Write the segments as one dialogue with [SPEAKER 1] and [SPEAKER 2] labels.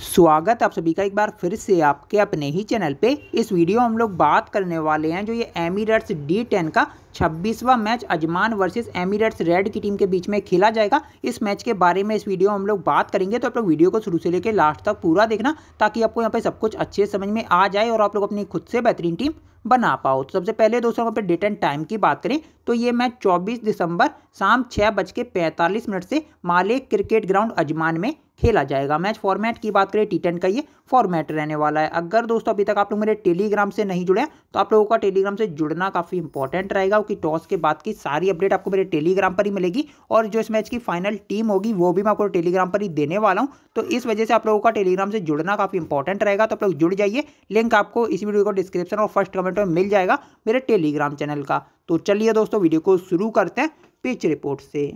[SPEAKER 1] स्वागत आप सभी का एक बार फिर से आपके अपने ही चैनल पे इस वीडियो हम लोग बात करने वाले हैं जो ये एमिरेट्स डी टेन का छब्बीसवा match Ajman versus Emirates red की टीम के बीच में खेला जाएगा इस मैच के बारे में इस वीडियो हम लोग बात करेंगे तो आप लोग वीडियो को शुरू से लेकर लास्ट तक पूरा देखना ताकि आपको यहाँ पे सब कुछ अच्छे समझ में आ जाए और आप लोग अपनी खुद से बेहतरीन टीम बना पाओ तो सबसे पहले दोस्तों यहाँ डेट एंड टाइम की बात करें तो ये मैच चौबीस दिसंबर शाम छः बज के पैंतालीस मिनट से माले क्रिकेट ग्राउंड अजमान में खेला जाएगा मैच फॉर्मेट की बात करें टी टेन का ये फॉर्मेट रहने वाला है अगर दोस्तों अभी तक आप लोग मेरे टेलीग्राम से नहीं जुड़े तो आप लोगों का टेलीग्राम से जुड़ना काफ़ी इंपॉर्टेंट रहेगा क्योंकि टॉस के बाद की सारी अपडेट आपको मेरे टेलीग्राम पर ही मिलेगी और जो इस मैच की फाइनल टीम होगी वो भी मैं आपको टेलीग्राम पर ही देने वाला हूँ तो इस वजह से आप लोगों का टेलीग्राम से जुड़ना काफ़ी इंपॉर्टेंट रहेगा तो आप लोग जुड़ जाइए लिंक आपको इस वीडियो को डिस्क्रिप्शन और फर्स्ट कमेंट में मिल जाएगा मेरे टेलीग्राम चैनल का तो चलिए दोस्तों वीडियो को शुरू करते हैं पिच रिपोर्ट से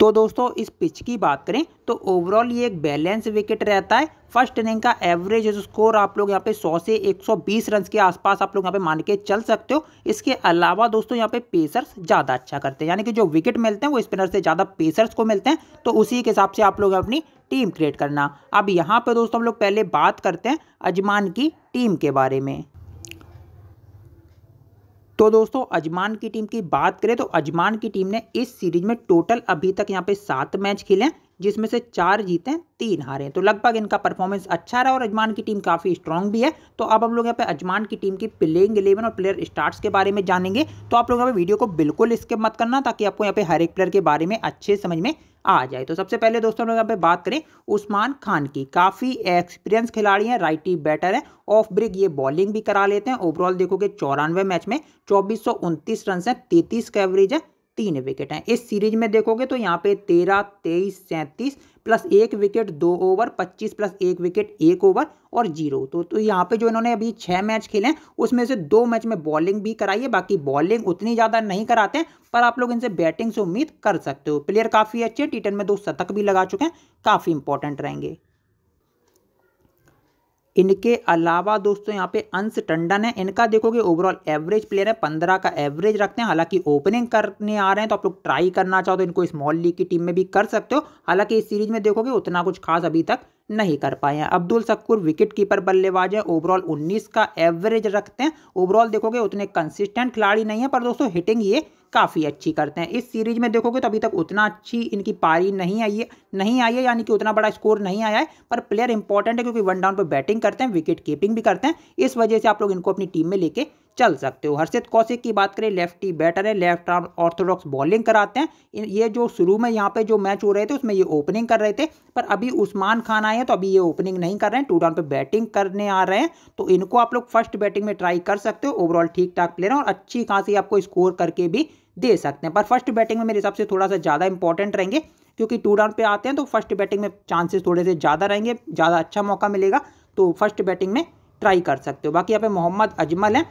[SPEAKER 1] तो दोस्तों इस पिच की बात करें तो ओवरऑल ये एक बैलेंस विकेट रहता है फर्स्ट इनिंग का एवरेज स्कोर आप लोग यहाँ पे 100 से 120 रन के आसपास आप लोग यहाँ पे मान के चल सकते हो इसके अलावा दोस्तों यहाँ पे पेसर्स ज़्यादा अच्छा करते हैं यानी कि जो विकेट मिलते हैं वो स्पिनर से ज़्यादा पेसर्स को मिलते हैं तो उसी के हिसाब से आप लोग अपनी टीम क्रिएट करना अब यहाँ पर दोस्तों हम लोग पहले बात करते हैं अजमान की टीम के बारे में तो दोस्तों अजमान की टीम की बात करें तो अजमान की टीम ने इस सीरीज में टोटल अभी तक यहाँ पे सात मैच खेले हैं जिसमें से चार जीते हैं तीन हारे हैं तो लगभग इनका परफॉर्मेंस अच्छा रहा और अजमान की टीम काफ़ी स्ट्रांग भी है तो अब हम लोग यहाँ पे अजमान की टीम की प्लेइंग इलेवन और प्लेयर स्टार्ट्स के बारे में जानेंगे तो आप लोग यहाँ पे वीडियो को बिल्कुल स्किप मत करना ताकि आपको यहाँ पे हर एक प्लेयर के बारे में अच्छे समझ में आ जाए तो सबसे पहले दोस्तों हम लोग यहाँ पे बात करें उस्मान खान की काफ़ी एक्सपीरियंस खिलाड़ी हैं राइटी बैटर हैं ऑफ ब्रेक ये बॉलिंग भी करा लेते हैं ओवरऑल देखोगे चौरानवे मैच में चौबीस सौ रन है तैतीस का एवरेज है तीन विकेट हैं इस सीरीज में देखोगे तो यहाँ पे तेरह तेईस सैंतीस प्लस एक विकेट दो ओवर पच्चीस प्लस एक विकेट एक ओवर और जीरो तो तो यहाँ पे जो इन्होंने अभी छः मैच खेले हैं उसमें से दो मैच में बॉलिंग भी कराई है बाकी बॉलिंग उतनी ज़्यादा नहीं कराते हैं पर आप लोग इनसे बैटिंग से उम्मीद कर सकते हो प्लेयर काफ़ी अच्छे टी में दो शतक भी लगा चुके हैं काफ़ी इंपॉर्टेंट रहेंगे इनके अलावा दोस्तों यहाँ पे अंश टंडन है इनका देखोगे ओवरऑल एवरेज प्लेयर है पंद्रह का एवरेज रखते हैं हालांकि ओपनिंग करने आ रहे हैं तो आप लोग ट्राई करना चाहो तो इनको स्मॉल लीग की टीम में भी कर सकते हो हालांकि इस सीरीज में देखोगे उतना कुछ खास अभी तक नहीं कर पाए हैं अब्दुल सक्कूर विकेट कीपर बल्लेबाज है ओवरऑल 19 का एवरेज रखते हैं ओवरऑल देखोगे उतने कंसिस्टेंट खिलाड़ी नहीं है पर दोस्तों हिटिंग ये काफ़ी अच्छी करते हैं इस सीरीज में देखोगे तो अभी तक उतना अच्छी इनकी पारी नहीं आई है नहीं आई है यानी कि उतना बड़ा स्कोर नहीं आया है पर प्लेयर इंपॉर्टेंट है क्योंकि वन डाउन पर बैटिंग करते हैं विकेट कीपिंग भी करते हैं इस वजह से आप लोग इनको अपनी टीम में लेके चल सकते हो हर्षित कौशिक की बात करें लेफ्टी बैटर है लेफ्ट आर्म ऑर्थोडॉक्स बॉलिंग कराते हैं ये जो शुरू में यहाँ पे जो मैच हो रहे थे उसमें ये ओपनिंग कर रहे थे पर अभी उस्मान खान आए हैं तो अभी ये ओपनिंग नहीं कर रहे हैं टू डाउन पे बैटिंग करने आ रहे हैं तो इनको आप लोग फर्स्ट बैटिंग में ट्राई कर सकते हो ओवरऑल ठीक ठाक प्लेयर है और अच्छी खासी आपको स्कोर करके भी दे सकते हैं पर फर्स्ट बैटिंग में मेरे हिसाब से थोड़ा सा ज़्यादा इंपॉर्टेंट रहेंगे क्योंकि टू डाउन पे आते हैं तो फर्स्ट बैटिंग में चांसेस थोड़े से ज़्यादा रहेंगे ज़्यादा अच्छा मौका मिलेगा तो फर्स्ट बैटिंग में ट्राई कर सकते हो बाकी यहाँ पे मोहम्मद अजमल हैं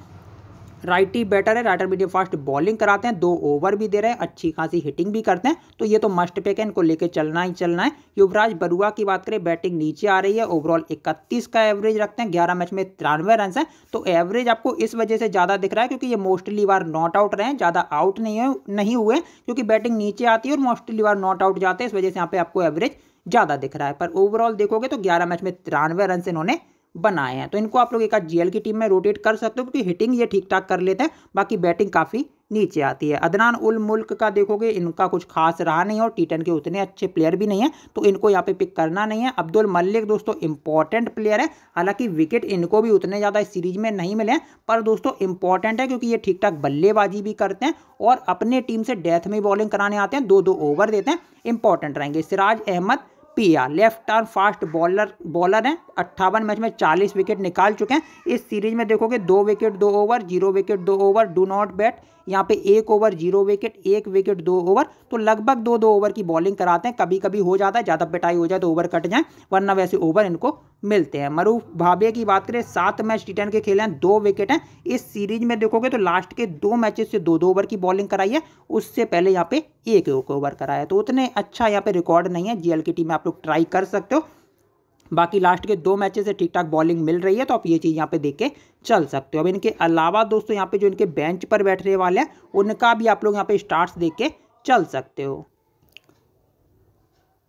[SPEAKER 1] राइटी बैटर है राइटर मीडियम फास्ट बॉलिंग कराते हैं दो ओवर भी दे रहे हैं अच्छी खासी हिटिंग भी करते हैं तो ये तो मस्ट पे है इनको लेके चलना ही चलना है युवराज बरुआ की बात करें बैटिंग नीचे आ रही है ओवरऑल इकतीस का एवरेज रखते हैं ग्यारह मैच में तिरानवे रन है तो एवरेज आपको इस वजह से ज़्यादा दिख रहा है क्योंकि ये मोस्टली बार नॉट आउट रहे हैं ज़्यादा आउट नहीं नहीं हुए क्योंकि बैटिंग नीचे आती है और मोस्टली बार नॉट आउट जाते हैं इस वजह से यहाँ पे आपको एवरेज ज़्यादा दिख रहा है पर ओवरऑल देखोगे तो ग्यारह मैच में तिरानवे रन इन्होंने बनाए हैं तो इनको आप लोग एक आध जीएल की टीम में रोटेट कर सकते हो क्योंकि हिटिंग ये ठीक ठाक कर लेते हैं बाकी बैटिंग काफ़ी नीचे आती है अदनान उल मुल्क का देखोगे इनका कुछ खास रहा नहीं और टीटन के उतने अच्छे प्लेयर भी नहीं है तो इनको यहाँ पे पिक करना नहीं है अब्दुल मलिक दोस्तों इंपॉर्टेंट प्लेयर है हालांकि विकेट इनको भी उतने ज़्यादा इस सीरीज में नहीं मिले पर दोस्तों इंपॉर्टेंट है क्योंकि ये ठीक ठाक बल्लेबाजी भी करते हैं और अपने टीम से डेथ में बॉलिंग कराने आते हैं दो दो ओवर देते हैं इंपॉर्टेंट रहेंगे Siraj Ahmed Piya left arm fast bowler bowler हैं अट्ठावन मैच में चालीस विकेट निकाल चुके हैं इस सीरीज में देखोगे दो विकेट दो ओवर जीरो विकेट दो ओवर डू नॉट बैट यहाँ पे एक ओवर जीरो विकेट एक विकेट दो ओवर तो लगभग दो दो ओवर की बॉलिंग कराते हैं कभी कभी हो जाता है ज़्यादा पिटाई हो जाए तो ओवर कट जाए वरना वैसे ओवर इनको मिलते हैं मरूफ भाबे की बात करें सात मैच टी के खेले हैं दो विकेट हैं इस सीरीज में देखोगे तो लास्ट के दो मैचेस से दो दो ओवर की बॉलिंग कराई है उससे पहले यहाँ पे एक एक ओवर कराया तो उतने अच्छा यहाँ पे रिकॉर्ड नहीं है जीएल की टीम आप लोग ट्राई कर सकते हो बाकी लास्ट के दो मैचेस से ठीक ठाक बॉलिंग मिल रही है तो आप ये चीज़ यहाँ पे देख के चल सकते हो अब इनके अलावा दोस्तों यहाँ पे जो इनके बेंच पर बैठने वाले हैं उनका भी आप लोग यहाँ पे स्टार्ट देख के चल सकते हो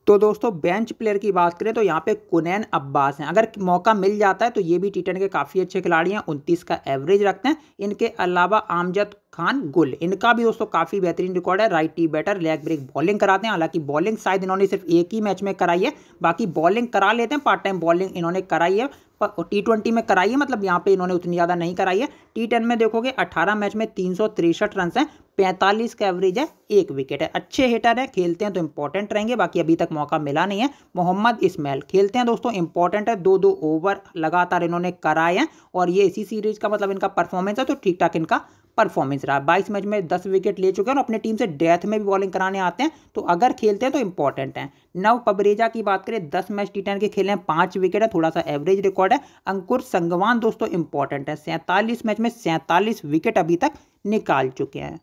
[SPEAKER 1] तो दोस्तों बेंच प्लेयर की बात करें तो यहाँ पे कुनैन अब्बास हैं अगर मौका मिल जाता है तो ये भी टी के काफ़ी अच्छे खिलाड़ी हैं उनतीस का एवरेज रखते हैं इनके अलावा आमजद खान गुल इनका भी दोस्तों काफ़ी बेहतरीन रिकॉर्ड है righty batter leg break bowling कराते हैं हालांकि बॉलिंग शायद इन्होंने सिर्फ एक ही मैच में कराई है बाकी बॉलिंग करा लेते हैं पार्ट टाइम बॉलिंग इन्होंने कराई है टी ट्वेंटी में कराई है मतलब यहाँ पे इन्होंने उतनी ज़्यादा नहीं कराई है टी टेन में देखोगे 18 मैच में तीन सौ तिरसठ रन हैं पैंतालीस का एवरेज है एक विकेट है अच्छे हिटर हैं खेलते हैं तो इंपॉर्टेंट रहेंगे बाकी अभी तक मौका मिला नहीं है मोहम्मद इस्माइल खेलते हैं दोस्तों इंपॉर्टेंट है दो दो ओवर लगातार इन्होंने कराए हैं और ये इसी सीरीज का मतलब इनका परफॉर्मेंस है तो ठीक ठाक इनका परफॉर्मेंस रहा बाईस मैच में दस विकेट ले चुके हैं और अपने टीम से डेथ में भी बॉलिंग कराने आते हैं तो अगर खेलते हैं तो इंपॉर्टेंट है नव पबरेजा की बात करें दस मैच टी टेन के खेले हैं पांच विकेट है थोड़ा सा एवरेज रिकॉर्ड है अंकुर संगवान दोस्तों इंपॉर्टेंट है सैंतालीस मैच में सैंतालीस विकेट अभी तक निकाल चुके हैं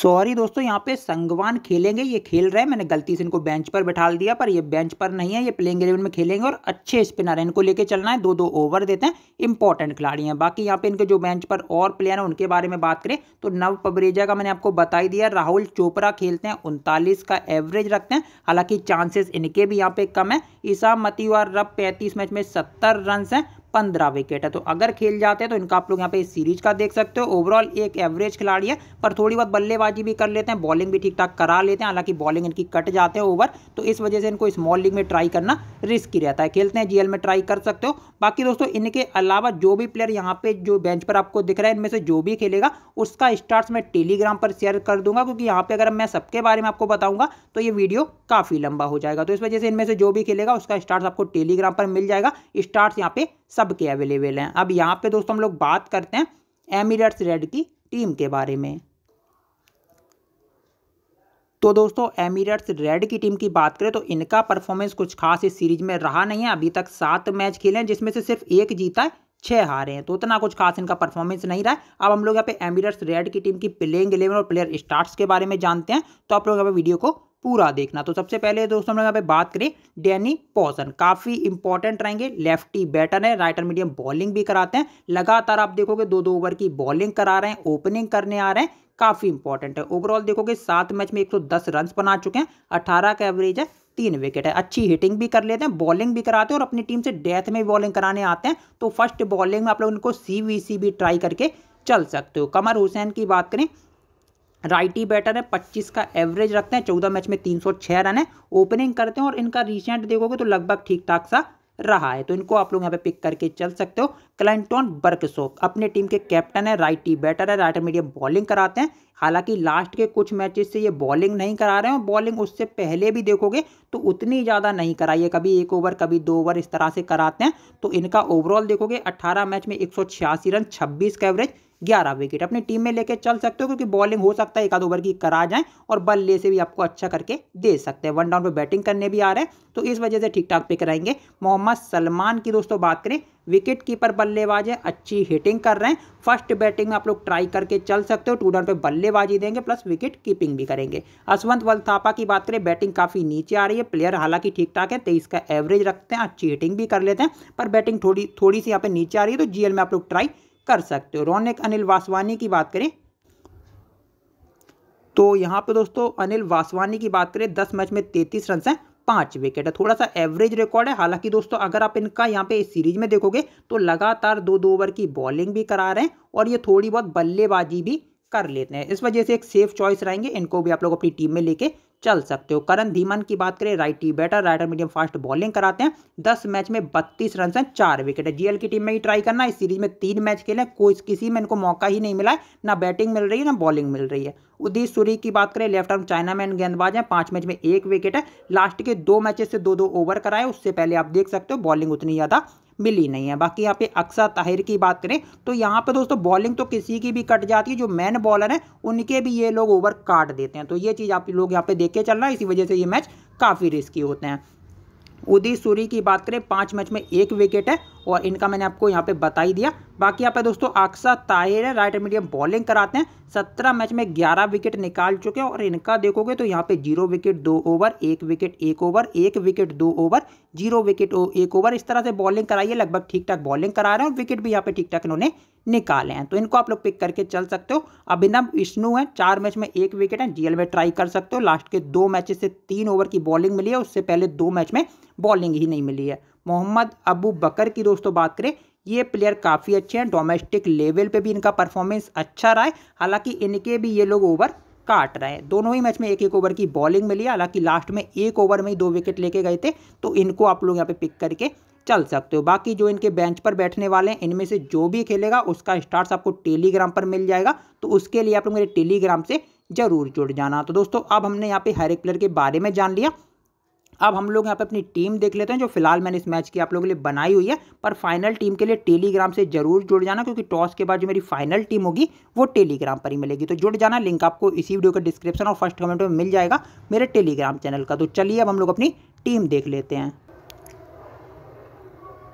[SPEAKER 1] सॉरी दोस्तों यहाँ पे संगवान खेलेंगे ये खेल रहे हैं मैंने गलती से इनको बेंच पर बैठा दिया पर ये बेंच पर नहीं है ये प्लेइंग इलेवन में खेलेंगे और अच्छे स्पिनर हैं इनको लेके चलना है दो दो ओवर देते हैं इंपॉर्टेंट खिलाड़ी हैं बाकी यहाँ पे इनके जो बेंच पर और प्लेयर हैं उनके बारे में बात करें तो नव पबरेजा का मैंने आपको बता ही दिया राहुल चोपड़ा खेलते हैं उनतालीस का एवरेज रखते हैं हालांकि चांसेस इनके भी यहाँ पे कम है ईसा मतीवार रब पैंतीस मैच में सत्तर रन हैं पंद्रह विकेट है तो अगर खेल जाते हैं तो इनका आप लोग यहाँ पे सीरीज का देख सकते हो ओवरऑल एक एवरेज खिलाड़ी है पर थोड़ी बहुत बल्लेबाजी भी कर लेते हैं बॉलिंग भी ठीक ठाक करा लेते हैं हालांकि बॉलिंग इनकी कट जाते हैं ओवर तो इस वजह से इनको स्मॉल लीग में ट्राई करना रिस्की रहता है खेलते हैं जीएल में ट्राई कर सकते हो बाकी दोस्तों इनके अलावा जो भी प्लेयर यहाँ पे जो बेंच पर आपको दिख रहा है इनमें से जो भी खेलेगा उसका स्टार्ट मैं टेलीग्राम पर शेयर कर दूंगा क्योंकि यहाँ पे अगर मैं सबके बारे में आपको बताऊंगा तो ये वीडियो काफ़ी लंबा हो जाएगा तो इस वजह से इनमें से जो भी खेलेगा उसका स्टार्ट आपको टेलीग्राम पर मिल जाएगा स्टार्ट यहाँ पे सबके अवेलेबल हैं अब यहाँ पे दोस्तों हम लोग बात करते हैं एमिरेट्स रेड की टीम के बारे में तो दोस्तों एमिरेट्स रेड की टीम की बात करें तो इनका परफॉर्मेंस कुछ खास इस सीरीज में रहा नहीं है अभी तक सात मैच खेले हैं जिसमें से सिर्फ एक जीता है छः हारे हैं तो उतना कुछ खास इनका परफॉर्मेंस नहीं रहा है अब हम लोग यहाँ पे एमिरेट्स रेड की टीम की प्लेइंग इलेवन और प्लेयर स्टार्ट्स के बारे में जानते हैं तो आप लोग यहाँ पे वीडियो को पूरा देखना तो सबसे पहले दोस्तों हम लोग यहाँ पे बात करें डैनी पॉसन काफ़ी इंपॉर्टेंट रहेंगे लेफ्टी बैटर है राइटर मीडियम बॉलिंग भी कराते हैं लगातार आप देखोगे दो दो ओवर की बॉलिंग करा रहे हैं ओपनिंग करने आ रहे हैं काफ़ी इंपॉर्टेंट है ओवरऑल देखोगे सात मैच में 110 रन बना चुके हैं अठारह का एवरेज है तीन विकेट है अच्छी हिटिंग भी कर लेते हैं बॉलिंग भी कराते हैं और अपनी टीम से डेथ में बॉलिंग कराने आते हैं तो फर्स्ट बॉलिंग में आप लोग उनको सी भी ट्राई करके चल सकते हो कमर हुसैन की बात करें राइटी बैटर है पच्चीस का एवरेज रखते हैं चौदह मैच में तीन सौ छः रन है ओपनिंग करते हैं और इनका रिसेंट देखोगे तो लगभग ठीक ठाक सा रहा है तो इनको आप लोग यहाँ पे पिक करके चल सकते हो क्लाइंटॉन बर्कसोक अपने टीम के कैप्टन है राइटी बैटर है राइट मीडियम बॉलिंग कराते हैं हालांकि लास्ट के कुछ मैचेस से ये बॉलिंग नहीं करा रहे हैं बॉलिंग उससे पहले भी देखोगे तो उतनी ज़्यादा नहीं कराई है कभी एक ओवर कभी दो ओवर इस तरह से कराते हैं तो इनका ओवरऑल देखोगे अट्ठारह मैच में एक रन छब्बीस का एवरेज ग्यारह विकेट अपनी टीम में लेके चल सकते हो क्योंकि बॉलिंग हो सकता है एक आध ओवर की करा जाए और बल्ले से भी आपको अच्छा करके दे सकते हैं वन डाउन पर बैटिंग करने भी आ रहे हैं तो इस वजह से ठीक ठाक पिक रहेंगे मोहम्मद सलमान की दोस्तों बात करें विकेट कीपर बल्लेबाज है अच्छी हिटिंग कर रहे हैं फर्स्ट बैटिंग में आप लोग ट्राई करके चल सकते हो टू डाउन पर बल्लेबाजी देंगे प्लस विकेट कीपिंग भी करेंगे असवंत वलथापा की बात करें बैटिंग काफ़ी नीचे आ रही है प्लेयर हालांकि ठीक ठाक है तेईस का एवरेज रखते हैं अच्छी हिटिंग भी कर लेते हैं पर बैटिंग थोड़ी थोड़ी सी यहाँ पर नीचे आ रही है तो जीएल में आप लोग ट्राई कर सकते हो रौनक अनिल वासवानी की बात करें तो यहाँ पे दोस्तों अनिल वासवानी की बात करें दस मैच में तैतीस रन से पाँच विकेट है थोड़ा सा एवरेज रिकॉर्ड है हालांकि दोस्तों अगर आप इनका यहाँ पे इस सीरीज में देखोगे तो लगातार दो दो ओवर की बॉलिंग भी करा रहे हैं और ये थोड़ी बहुत बल्लेबाजी भी कर लेते हैं इस वजह से एक सेफ चॉइस रहेंगे इनको भी आप लोग अपनी टीम में लेके चल सकते हो करण धीमन की बात करें righty batter right arm medium fast bowling कराते हैं दस मैच में बत्तीस रन है चार विकेट है जीएल की टीम में ही ट्राई करना इस सीरीज में तीन मैच खेले कोई किसी में इनको मौका ही नहीं मिला है ना बैटिंग मिल रही है ना बॉलिंग मिल रही है उदीश सूरी की बात करें लेफ्ट आर्म चाइना मैन गेंदबाज है पांच मैच में एक विकेट है लास्ट के दो मैचेस से दो दो ओवर कराए उससे पहले आप देख सकते हो बॉलिंग उतनी ज़्यादा मिली नहीं है बाकी यहाँ पे अक्सर ताहिर की बात करें तो यहाँ पे दोस्तों बॉलिंग तो किसी की भी कट जाती है जो मैन बॉलर है उनके भी ये लोग ओवर काट देते हैं तो ये चीज़ आप लोग यहाँ पे देख के चल रहा है इसी वजह से ये मैच काफ़ी रिस्की होते हैं उदी सूरी की बात करें पांच मैच में एक विकेट है और इनका मैंने आपको यहाँ पे बता ही दिया बाकी यहाँ पे दोस्तों अक्सा ताहिर है राइट मीडियम बॉलिंग कराते हैं सत्रह मैच में ग्यारह विकेट निकाल चुके हैं और इनका देखोगे तो यहाँ पे जीरो विकेट दो ओवर एक विकेट एक ओवर एक विकेट दो ओवर जीरो विकेट एक ओवर इस तरह से बॉलिंग कराई है लगभग ठीक ठाक बॉलिंग करा रहे हैं और विकेट भी यहाँ पे ठीक ठाक इन्होंने निकाले हैं तो इनको आप लोग पिक करके चल सकते हो अभिनव विष्णु है चार मैच में एक विकेट है जीएल में ट्राई कर सकते हो लास्ट के दो मैचेस से तीन ओवर की बॉलिंग मिली है उससे पहले दो मैच में बॉलिंग ही नहीं मिली है मोहम्मद अबू बकर की दोस्तों बात करें ये प्लेयर काफ़ी अच्छे हैं डोमेस्टिक लेवल पर भी इनका परफॉर्मेंस अच्छा रहा है हालांकि इनके भी ये लोग ओवर काट रहे हैं दोनों ही मैच में एक एक ओवर की बॉलिंग मिली हालांकि लास्ट में एक ओवर में ही दो विकेट लेके गए थे तो इनको आप लोग यहाँ पे पिक करके चल सकते हो बाकी जो इनके बेंच पर बैठने वाले हैं इनमें से जो भी खेलेगा उसका स्टार्ट आपको टेलीग्राम पर मिल जाएगा तो उसके लिए आप लोग मेरे टेलीग्राम से जरूर जुड़ जाना तो दोस्तों अब हमने यहाँ पे हर एक प्लेयर के बारे में जान लिया अब हम लोग यहाँ पे अपनी टीम देख लेते हैं जो फिलहाल मैंने इस मैच की आप लोगों के लिए बनाई हुई है पर फाइनल टीम के लिए टेलीग्राम से जरूर जुड़ जाना क्योंकि टॉस के बाद जो मेरी फाइनल टीम होगी वो टेलीग्राम पर ही मिलेगी तो जुड़ जाना लिंक आपको इसी वीडियो के डिस्क्रिप्शन और फर्स्ट कमेंट में मिल जाएगा मेरे टेलीग्राम चैनल का तो चलिए अब हम लोग अपनी टीम देख लेते हैं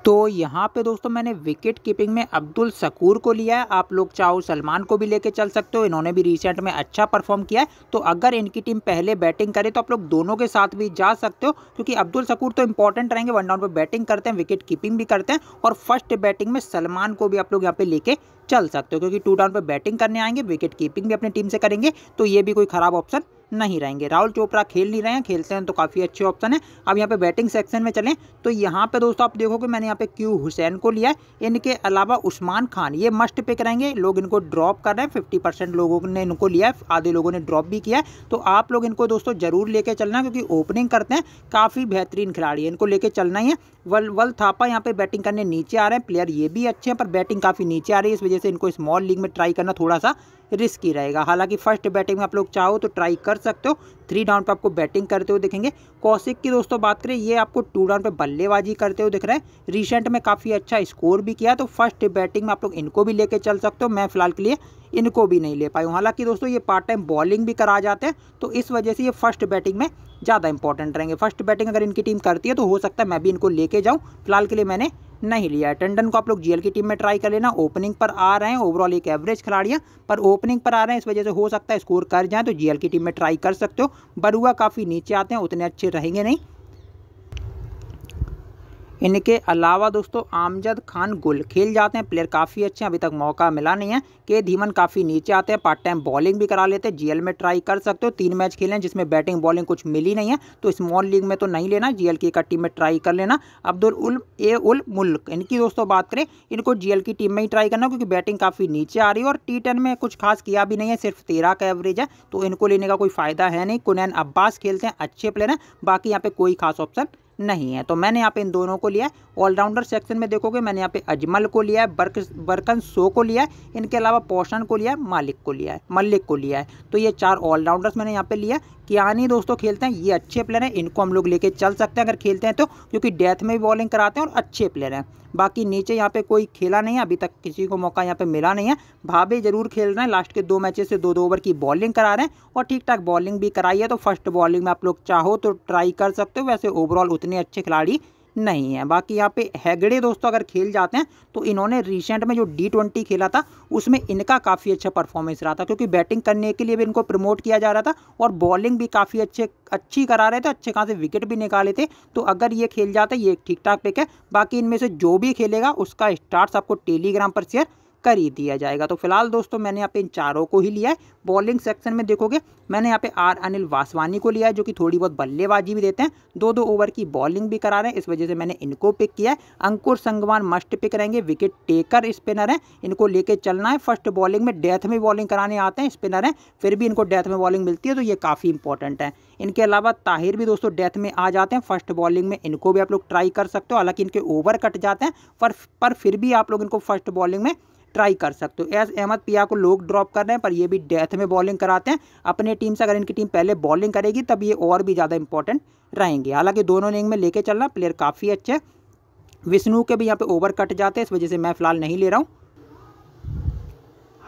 [SPEAKER 1] तो यहाँ पे दोस्तों मैंने विकेट कीपिंग में अब्दुल सकूर को लिया है आप लोग चाहो सलमान को भी लेके चल सकते हो इन्होंने भी रिसेंट में अच्छा परफॉर्म किया है तो अगर इनकी टीम पहले बैटिंग करे तो आप लोग दोनों के साथ भी जा सकते हो क्योंकि अब्दुल सकूर तो इंपॉर्टेंट रहेंगे वन डाउन पर बैटिंग करते हैं विकेट कीपिंग भी करते हैं और फर्स्ट बैटिंग में सलमान को भी आप लोग यहाँ पे लेके चल सकते हो क्योंकि टू डाउन पर बैटिंग करने आएंगे विकेट कीपिंग भी अपनी टीम से करेंगे तो ये भी कोई खराब ऑप्शन नहीं रहेंगे राहुल चोपड़ा खेल नहीं रहे हैं खेलते हैं तो काफ़ी अच्छे ऑप्शन है अब यहाँ पे बैटिंग सेक्शन में चलें तो यहाँ पे दोस्तों आप देखोगे मैंने यहाँ पे क्यू हुसैन को लिया इनके अलावा उस्मान खान ये मस्ट पिक रहेंगे लोग इनको ड्रॉप कर रहे हैं फिफ्टी परसेंट लोगों ने इनको लिया है आधे लोगों ने ड्रॉप भी किया तो आप लोग इनको दोस्तों ज़रूर लेके चलना क्योंकि ओपनिंग करते हैं काफ़ी बेहतरीन खिलाड़ी है इनको लेके चलना ही है वल वल थापा यहाँ पे बैटिंग करने नीचे आ रहे हैं प्लेयर ये भी अच्छे हैं पर बैटिंग काफ़ी नीचे आ रही है इस वजह से इनको स्मॉल लीग में ट्राई करना थोड़ा सा रिस्की रहेगा हालांकि फर्स्ट बैटिंग में आप लोग चाहो तो ट्राई कर कर सकते हो थ्री डाउन पे आपको बैटिंग करते हुए दिखेंगे कौशिक की दोस्तों बात करें ये आपको टू डाउन पे बल्लेबाजी करते हुए दिख रहे हैं रिसेंट में काफ़ी अच्छा स्कोर भी किया तो फर्स्ट बैटिंग में आप लोग इनको भी लेके चल सकते हो मैं फिलहाल के लिए इनको भी नहीं ले पाई हालांकि दोस्तों ये पार्ट टाइम बॉलिंग भी करा जाते हैं तो इस वजह से ये फर्स्ट बैटिंग में ज़्यादा इंपॉर्टेंट रहेंगे फर्स्ट बैटिंग अगर इनकी टीम करती है तो हो सकता है मैं भी इनको लेके जाऊँ फिलहाल के लिए मैंने नहीं लिया है टंडन को आप लोग जीएल की टीम में ट्राई कर लेना ओपनिंग पर आ रहे हैं ओवरऑल एक एवरेज खिलाड़ी है पर ओपनिंग पर आ रहे हैं इस वजह से हो सकता है स्कोर कर जाए तो जीएल की टीम में ट्राई कर सकते हो बरुआ काफ़ी नीचे आते हैं उतने अच्छे रहेंगे नहीं इनके अलावा दोस्तों आमजद खान गुल खेल जाते हैं प्लेयर काफ़ी अच्छे हैं अभी तक मौका मिला नहीं है के धीमन काफ़ी नीचे आते हैं पार्ट टाइम बॉलिंग भी करा लेते हैं जीएल में ट्राई कर सकते हो तीन मैच खेले जिसमें बैटिंग बॉलिंग कुछ मिली नहीं है तो स्मॉल लीग में तो नहीं लेना एल की टीम में ट्राई कर लेना अब्दुल उल ए उल मुल्क इनकी दोस्तों बात करें इनको जी की टीम में ही ट्राई करना क्योंकि बैटिंग काफ़ी नीचे आ रही है और टी में कुछ खास किया भी नहीं है सिर्फ तेरह का एवरेज है तो इनको लेने का कोई फायदा है नहीं कुनैन अब्बास खेलते हैं अच्छे प्लेयर हैं बाकी यहाँ पर कोई खास ऑप्शन नहीं है तो मैंने यहाँ पे इन दोनों को लिया ऑलराउंडर सेक्शन में देखोगे मैंने यहाँ पे अजमल को लिया है बर्क बर्कन शो को लिया है इनके अलावा पोषण को लिया है मालिक को लिया है मल्लिक को लिया है तो ये चार ऑलराउंडर्स मैंने यहाँ पे लिया कियानी दोस्तों खेलते हैं ये अच्छे प्लेयर हैं इनको हम लोग लेके चल सकते हैं अगर खेलते हैं तो क्योंकि डेथ में भी बॉलिंग कराते हैं और अच्छे प्लेयर हैं बाकी नीचे यहाँ पे कोई खेला नहीं है अभी तक किसी को मौका यहाँ पे मिला नहीं है भाभी जरूर खेल रहे हैं लास्ट के दो मैचेस से दो दो ओवर की बॉलिंग करा रहे हैं और ठीक ठाक बॉलिंग भी कराई है तो फर्स्ट बॉलिंग में आप लोग चाहो तो ट्राई कर सकते हो वैसे ओवरऑल उतने अच्छे खिलाड़ी नहीं है बाकी यहाँ पे हैगड़े दोस्तों अगर खेल जाते हैं तो इन्होंने रिसेंट में जो डी ट्वेंटी खेला था उसमें इनका काफ़ी अच्छा परफॉर्मेंस रहा था क्योंकि बैटिंग करने के लिए भी इनको प्रमोट किया जा रहा था और बॉलिंग भी काफ़ी अच्छे अच्छी करा रहे थे अच्छे खासे विकेट भी निकाले थे तो अगर ये खेल जाते ये ठीक ठाक पिक है बाकी इनमें से जो भी खेलेगा उसका स्टार्ट आपको टेलीग्राम पर शेयर कर ही दिया जाएगा तो फिलहाल दोस्तों मैंने यहाँ पे इन चारों को ही लिया है बॉलिंग सेक्शन में देखोगे मैंने यहाँ पे आर अनिल वासवानी को लिया है जो कि थोड़ी बहुत बल्लेबाजी भी देते हैं दो दो ओवर की बॉलिंग भी करा रहे हैं इस वजह से मैंने इनको पिक किया है अंकुर संगवान मस्ट पिक रहेंगे विकेट टेकर स्पिनर हैं इनको लेके चलना है फर्स्ट बॉलिंग में डेथ में बॉलिंग कराने आते हैं स्पिनर हैं फिर भी इनको डेथ में बॉलिंग मिलती है तो ये काफ़ी इंपॉर्टेंट है इनके अलावा ताहिर भी दोस्तों डेथ में आ जाते हैं फर्स्ट बॉलिंग में इनको भी आप लोग ट्राई कर सकते हो हालांकि इनके ओवर कट जाते हैं पर पर फिर भी आप लोग इनको फर्स्ट बॉलिंग में ट्राई कर सकते हो एस अहमद पिया को लोग ड्रॉप कर रहे हैं पर ये भी डेथ में बॉलिंग कराते हैं अपने टीम से अगर इनकी टीम पहले बॉलिंग करेगी तब ये और भी ज़्यादा इंपॉर्टेंट रहेंगे हालांकि दोनों इनिंग में लेके चलना प्लेयर काफ़ी अच्छे विष्णु के भी यहाँ पे ओवर कट जाते हैं इस वजह से मैं फिलहाल नहीं ले रहा हूँ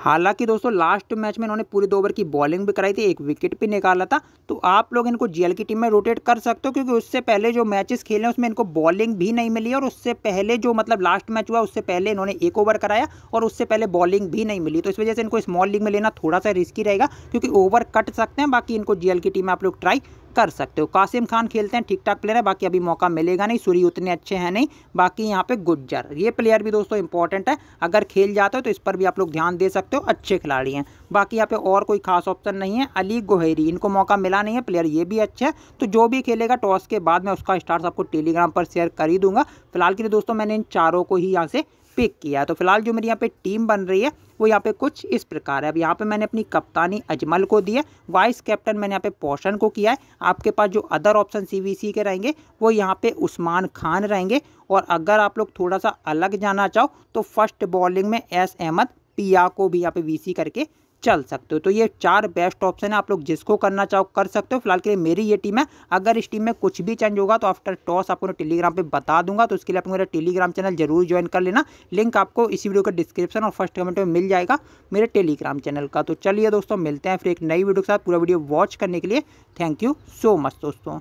[SPEAKER 1] हालांकि दोस्तों लास्ट मैच में इन्होंने पूरे दो ओवर की बॉलिंग भी कराई थी एक विकेट भी निकाला था तो आप लोग इनको जीएल की टीम में रोटेट कर सकते हो क्योंकि उससे पहले जो मैचेस खेले हैं उसमें इनको बॉलिंग भी नहीं मिली और उससे पहले जो मतलब लास्ट मैच हुआ उससे पहले इन्होंने एक ओवर कराया और उससे पहले बॉलिंग भी नहीं मिली तो इस वजह से इनको स्मॉल लीग में लेना थोड़ा सा रिस्की रहेगा क्योंकि ओवर कट सकते हैं बाकी इनको जीएल की टीम में आप लोग ट्राई कर सकते हो कासिम खान खेलते हैं ठीक ठाक प्लेयर है बाकी अभी मौका मिलेगा नहीं सूर्य उतने अच्छे हैं नहीं बाकी यहाँ पे गुज्जर ये प्लेयर भी दोस्तों इंपॉर्टेंट है अगर खेल जाते हो तो इस पर भी आप लोग ध्यान दे सकते हो अच्छे खिलाड़ी हैं बाकी यहाँ पे और कोई खास ऑप्शन नहीं है अली गोहेरी इनको मौका मिला नहीं है प्लेयर ये भी अच्छा है तो जो भी खेलेगा टॉस के बाद मैं उसका स्टार्स आपको टेलीग्राम पर शेयर कर ही दूंगा फिलहाल के लिए दोस्तों मैंने इन चारों को ही यहाँ से पिक किया तो फिलहाल जो मेरी यहाँ पे टीम बन रही है वो यहाँ पे कुछ इस प्रकार है अब यहाँ पे मैंने अपनी कप्तानी अजमल को दिया वाइस कैप्टन मैंने यहाँ पे पोषण को किया है आपके पास जो अदर ऑप्शन सी के रहेंगे वो यहाँ पे उस्मान खान रहेंगे और अगर आप लोग थोड़ा सा अलग जाना चाहो तो फर्स्ट बॉलिंग में एस अहमद पिया को भी यहाँ पे वी करके चल सकते हो तो ये चार बेस्ट ऑप्शन है आप लोग जिसको करना चाहो कर सकते हो फिलहाल के लिए मेरी ये टीम है अगर इस टीम में कुछ भी चेंज होगा तो आफ्टर टॉस आपको टेलीग्राम पे बता दूंगा तो उसके लिए आप मेरा टेलीग्राम चैनल जरूर ज्वाइन कर लेना लिंक आपको इसी वीडियो के डिस्क्रिप्शन और फर्स्ट कमेंट में मिल जाएगा मेरे टेलीग्राम चैनल का तो चलिए दोस्तों मिलते हैं फिर एक नई वीडियो के साथ पूरा वीडियो वॉच करने के लिए थैंक यू सो मच दोस्तों